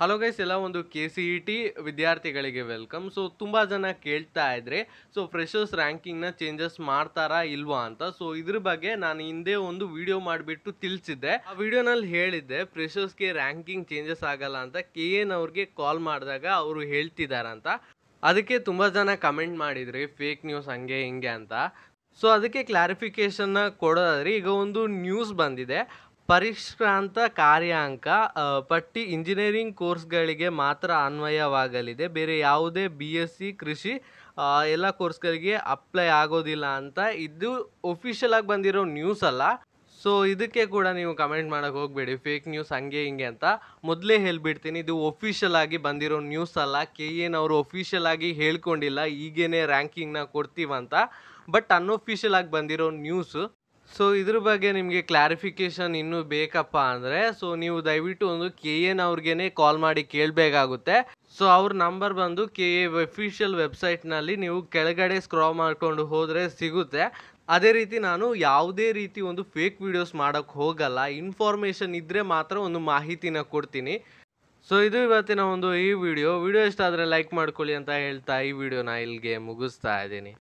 hello guys ಎಲ್ಲ ಒಂದು K C E T ವಿದ್ಯಾರ್ಥಿಗಳಿಗೆ ವೆಲ್ಕಮ್ ಸೊ ತುಂಬ ಜನ ಕೇಳ್ತಾ ಇದ್ರಿ ಸೊ ಫ್ರೆಶರ್ಸ್ ರ್ಯಾಂಕಿಂಗ್ನ ಚೇಂಜಸ್ ಮಾಡ್ತಾರಾ ಇಲ್ವಾ ಅಂತ ಸೊ ಇದ್ರ ಬಗ್ಗೆ ನಾನು ಹಿಂದೆ ಒಂದು ವಿಡಿಯೋ ಮಾಡಿಬಿಟ್ಟು ತಿಳಿಸಿದ್ದೆ ಆ ವಿಡಿಯೋನಲ್ಲಿ ಹೇಳಿದ್ದೆ ಫ್ರೆಶರ್ಸ್ಗೆ ರ್ಯಾಂಕಿಂಗ್ ಚೇಂಜಸ್ ಆಗಲ್ಲ ಅಂತ ಕೆ ಎನ್ ಅವ್ರಿಗೆ ಕಾಲ್ ಮಾಡಿದಾಗ ಅವರು ಹೇಳ್ತಿದ್ದಾರಂತ ಅದಕ್ಕೆ ತುಂಬ ಜನ ಕಮೆಂಟ್ ಮಾಡಿದ್ರಿ ಫೇಕ್ ನ್ಯೂಸ್ ಹಂಗೆ ಹಿಂಗೆ ಅಂತ ಸೊ ಅದಕ್ಕೆ ಕ್ಲಾರಿಫಿಕೇಷನ್ನ ಕೊಡೋದಾದ್ರೆ ಈಗ ಒಂದು ನ್ಯೂಸ್ ಬಂದಿದೆ ಪರಿಷ್ಕ್ರಾಂತ ಕಾರ್ಯಾಂಕ ಪಟ್ಟಿ ಇಂಜಿನಿಯರಿಂಗ್ ಕೋರ್ಸ್ಗಳಿಗೆ ಮಾತ್ರ ಅನ್ವಯವಾಗಲಿದೆ ಬೇರೆ ಯಾವುದೇ ಬಿ ಎಸ್ ಸಿ ಕೃಷಿ ಎಲ್ಲ ಕೋರ್ಸ್ಗಳಿಗೆ ಅಪ್ಲೈ ಆಗೋದಿಲ್ಲ ಅಂತ ಇದು ಒಫಿಷಿಯಲಾಗಿ ಆಗಿ ಬಂದಿರೋ ನ್ಯೂಸ್ ಅಲ್ಲ ಸೊ ಇದಕ್ಕೆ ಕೂಡ ನೀವು ಕಮೆಂಟ್ ಮಾಡೋಕೆ ಹೋಗಬೇಡಿ ಫೇಕ್ ನ್ಯೂಸ್ ಹಂಗೆ ಹಿಂಗೆ ಅಂತ ಮೊದಲೇ ಹೇಳ್ಬಿಡ್ತೀನಿ ಇದು ಒಫಿಷಿಯಲ್ ಆಗಿ ಬಂದಿರೋ ನ್ಯೂಸ್ ಅಲ್ಲ ಕೆ ಎನ್ ಅವರು ಒಫಿಷಿಯಲ್ ಆಗಿ ಹೇಳ್ಕೊಂಡಿಲ್ಲ ಈಗೇನೆ ರ್ಯಾಂಕಿಂಗ್ನ ಕೊಡ್ತೀವಂತ ಬಟ್ ಅನ್ಒಫಿಷಿಯಲ್ ಆಗಿ ಬಂದಿರೋ ನ್ಯೂಸು ಸೊ ಇದ್ರ ಬಗ್ಗೆ ನಿಮಗೆ ಕ್ಲಾರಿಫಿಕೇಷನ್ ಇನ್ನೂ ಬೇಕಪ್ಪ ಅಂದರೆ ಸೊ ನೀವು ದಯವಿಟ್ಟು ಒಂದು ಕೆ ಎನ್ ಅವ್ರಿಗೇನೆ ಕಾಲ್ ಮಾಡಿ ಕೇಳಬೇಕಾಗುತ್ತೆ ಸೊ ಅವ್ರ ನಂಬರ್ ಬಂದು ಕೆ ಎ ಅಫಿಷಿಯಲ್ ವೆಬ್ಸೈಟ್ನಲ್ಲಿ ನೀವು ಕೆಳಗಡೆ ಸ್ಕ್ರಾಲ್ ಮಾಡಿಕೊಂಡು ಹೋದರೆ ಸಿಗುತ್ತೆ ಅದೇ ರೀತಿ ನಾನು ಯಾವುದೇ ರೀತಿ ಒಂದು ಫೇಕ್ ವಿಡಿಯೋಸ್ ಮಾಡೋಕ್ಕೆ ಹೋಗಲ್ಲ ಇನ್ಫಾರ್ಮೇಷನ್ ಇದ್ದರೆ ಮಾತ್ರ ಒಂದು ಮಾಹಿತಿನ ಕೊಡ್ತೀನಿ ಸೊ ಇದು ಇವತ್ತಿನ ಒಂದು ಈ ವಿಡಿಯೋ ವಿಡಿಯೋ ಇಷ್ಟ ಆದರೆ ಲೈಕ್ ಮಾಡ್ಕೊಳ್ಳಿ ಅಂತ ಹೇಳ್ತಾ ಈ ವಿಡಿಯೋನ ಇಲ್ಲಿಗೆ ಮುಗಿಸ್ತಾ ಇದ್ದೀನಿ